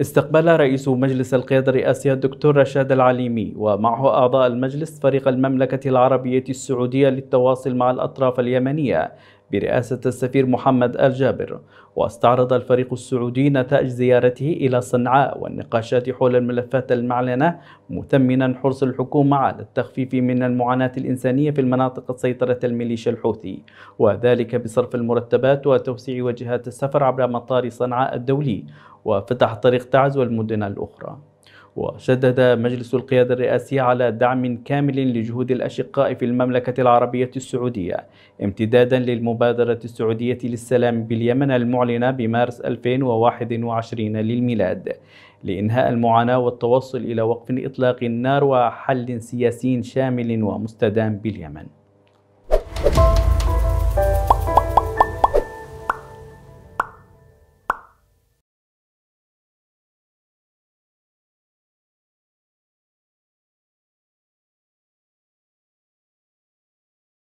استقبل رئيس مجلس القيادة الرئاسي الدكتور رشاد العليمي ومعه أعضاء المجلس فريق المملكة العربية السعودية للتواصل مع الأطراف اليمنية برئاسة السفير محمد الجابر واستعرض الفريق السعودي نتائج زيارته إلى صنعاء والنقاشات حول الملفات المعلنة مثمنا حرص الحكومة على التخفيف من المعاناة الإنسانية في المناطق سيطرة الميليشيا الحوثي وذلك بصرف المرتبات وتوسيع وجهات السفر عبر مطار صنعاء الدولي وفتح طريق تعز والمدن الأخرى وشدد مجلس القيادة الرئاسي على دعم كامل لجهود الأشقاء في المملكة العربية السعودية امتدادا للمبادرة السعودية للسلام باليمن المعلنة بمارس 2021 للميلاد لإنهاء المعاناة والتوصل إلى وقف إطلاق النار وحل سياسي شامل ومستدام باليمن